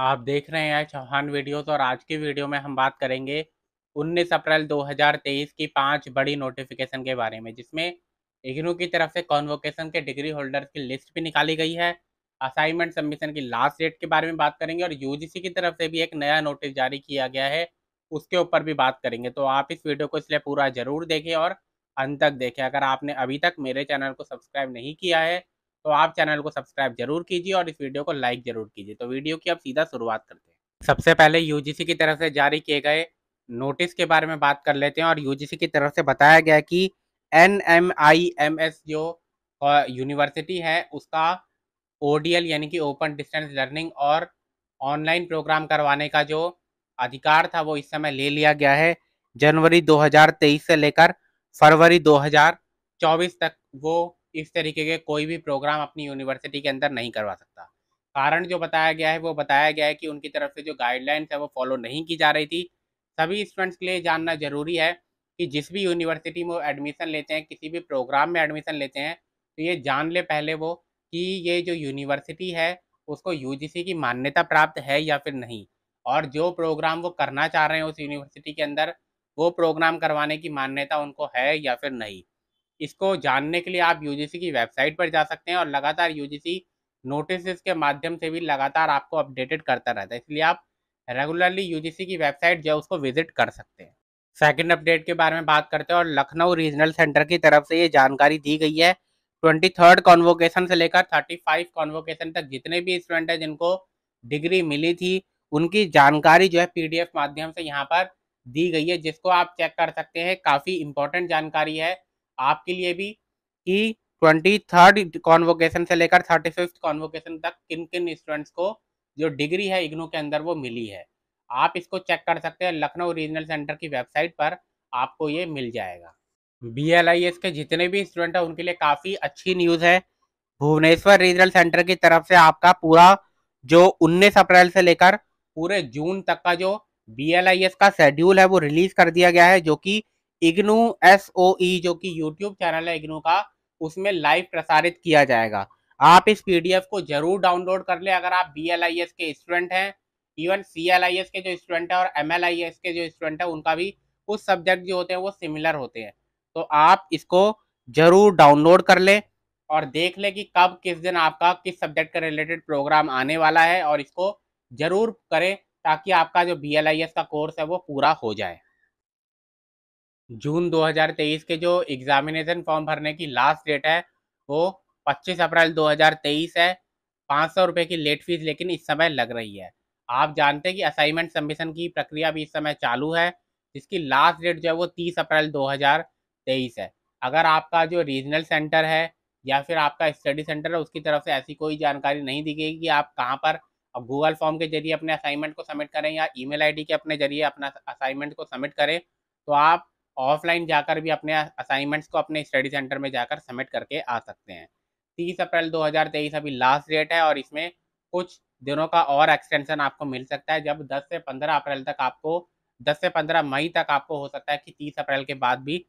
आप देख रहे हैं चौहान वीडियोस तो और आज की वीडियो में हम बात करेंगे 19 अप्रैल 2023 की पांच बड़ी नोटिफिकेशन के बारे में जिसमें इग्नू की तरफ से कॉन्वोकेशन के डिग्री होल्डर्स की लिस्ट भी निकाली गई है असाइनमेंट सबमिशन की लास्ट डेट के बारे में बात करेंगे और यू की तरफ से भी एक नया नोटिस जारी किया गया है उसके ऊपर भी बात करेंगे तो आप इस वीडियो को इसलिए पूरा जरूर देखें और अंत तक देखें अगर आपने अभी तक मेरे चैनल को सब्सक्राइब नहीं किया है तो आप चैनल को सब्सक्राइब जरूर कीजिए और इस वीडियो को लाइक जरूर कीजिए तो वीडियो की आप सीधा शुरुआत करते हैं सबसे पहले यूजीसी की तरफ से जारी किए गए नोटिस के बारे में बात कर लेते हैं और यूजीसी की तरफ से बताया गया कि N M I M S जो यूनिवर्सिटी है उसका ओ यानी कि ओपन डिस्टेंस लर्निंग और ऑनलाइन प्रोग्राम करवाने का जो अधिकार था वो इस समय ले लिया गया है जनवरी 2023 से लेकर फरवरी 2024 तक वो इस तरीके के कोई भी प्रोग्राम अपनी यूनिवर्सिटी के अंदर नहीं करवा सकता कारण जो बताया गया है वो बताया गया है कि उनकी तरफ से जो गाइडलाइंस है वो फॉलो नहीं की जा रही थी सभी स्टूडेंट्स के लिए जानना जरूरी है कि जिस भी यूनिवर्सिटी में एडमिशन लेते हैं किसी भी प्रोग्राम में एडमिशन लेते हैं तो ये जान ले पहले वो कि ये जो यूनिवर्सिटी है उसको यू की मान्यता प्राप्त है या फिर नहीं और जो प्रोग्राम वो करना चाह रहे हैं उस यूनिवर्सिटी के अंदर वो प्रोग्राम करवाने की मान्यता उनको है या फिर नहीं इसको जानने के लिए आप यूजीसी की वेबसाइट पर जा सकते हैं और लगातार यूजीसी नोटिस के माध्यम से भी लगातार आपको अपडेटेड करता रहता है इसलिए आप रेगुलरली यूजीसी की वेबसाइट जो है उसको विजिट कर सकते हैं सेकंड अपडेट के बारे में बात करते हैं और लखनऊ रीजनल सेंटर की तरफ से ये जानकारी दी गई है ट्वेंटी थर्ड कॉन्वोकेशन से लेकर थर्टी फाइव कॉन्वोकेशन तक जितने भी स्टूडेंट हैं जिनको डिग्री मिली थी उनकी जानकारी जो है पीडीएफ माध्यम से यहाँ पर दी गई है जिसको आप चेक कर सकते हैं काफ़ी इंपॉर्टेंट जानकारी है आपके लिए भी कि ट्वेंटी थर्ड कॉन्वोकेशन से लेकर थर्टी फिफ्थ कॉन्वोकेशन तक किन किन स्टूडेंट्स को जो डिग्री है इग्नू के अंदर वो मिली है आप इसको चेक कर सकते हैं लखनऊ रीजनल सेंटर की वेबसाइट पर आपको ये मिल जाएगा बी के जितने भी स्टूडेंट हैं उनके लिए काफ़ी अच्छी न्यूज़ है भुवनेश्वर रीजनल सेंटर की तरफ से आपका पूरा जो 19 अप्रैल से लेकर पूरे जून तक का जो बी का शेड्यूल है वो रिलीज़ कर दिया गया है जो कि इग्नू एस ओ ई जो कि यूट्यूब चैनल है इग्नू का उसमें लाइव प्रसारित किया जाएगा आप इस पीडीएफ को जरूर डाउनलोड कर ले अगर आप बी एल आई एस के स्टूडेंट हैं even C L I S के जो स्टूडेंट हैं और एम एल आई एस के जो स्टूडेंट हैं उनका भी कुछ सब्जेक्ट जो होते हैं वो सिमिलर होते हैं तो आप इसको जरूर डाउनलोड कर ले और देख लें कि कब किस दिन आपका किस सब्जेक्ट का रिलेटेड प्रोग्राम आने वाला है और इसको जरूर करें ताकि आपका जो बी का कोर्स है वो पूरा हो जाए जून 2023 के जो एग्जामिनेशन फॉर्म भरने की लास्ट डेट है वो 25 अप्रैल 2023 है पाँच सौ रुपये की लेट फीस लेकिन इस समय लग रही है आप जानते हैं कि असाइनमेंट सबमिशन की प्रक्रिया भी इस समय चालू है जिसकी लास्ट डेट जो है वो 30 अप्रैल 2023 है अगर आपका जो रीजनल सेंटर है या फिर आपका स्टडी सेंटर है उसकी तरफ से ऐसी कोई जानकारी नहीं दी गई कि आप कहाँ पर गूगल फॉर्म के जरिए अपने असाइनमेंट को सबमिट करें या ईमेल आईडी के अपने जरिए अपना असाइनमेंट को सबमिट करें तो आप ऑफलाइन जाकर भी अपने असाइनमेंट्स को अपने स्टडी सेंटर में जाकर सबमिट करके आ सकते हैं तीस अप्रैल दो अभी लास्ट डेट है और इसमें कुछ दिनों का और एक्सटेंशन आपको मिल सकता है जब दस से पंद्रह अप्रैल तक आपको दस से पंद्रह मई तक आपको हो सकता है कि तीस अप्रैल के बाद भी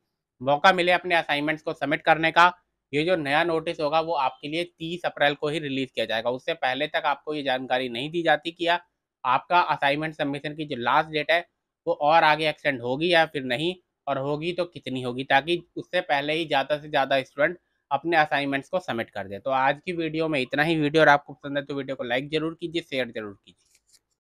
मौका मिले अपने असाइनमेंट्स को सबमिट करने का ये जो नया नोटिस होगा वो आपके लिए 30 अप्रैल को ही रिलीज किया जाएगा उससे पहले तक आपको ये जानकारी नहीं दी जाती कि आपका असाइनमेंट सबमिशन की जो लास्ट डेट है वो और आगे एक्सटेंड होगी या फिर नहीं और होगी तो कितनी होगी ताकि उससे पहले ही ज़्यादा से ज़्यादा स्टूडेंट अपने असाइनमेंट्स को सबमिट कर दे तो आज की वीडियो में इतना ही वीडियो और आपको पसंद है तो वीडियो को लाइक ज़रूर कीजिए शेयर ज़रूर कीजिए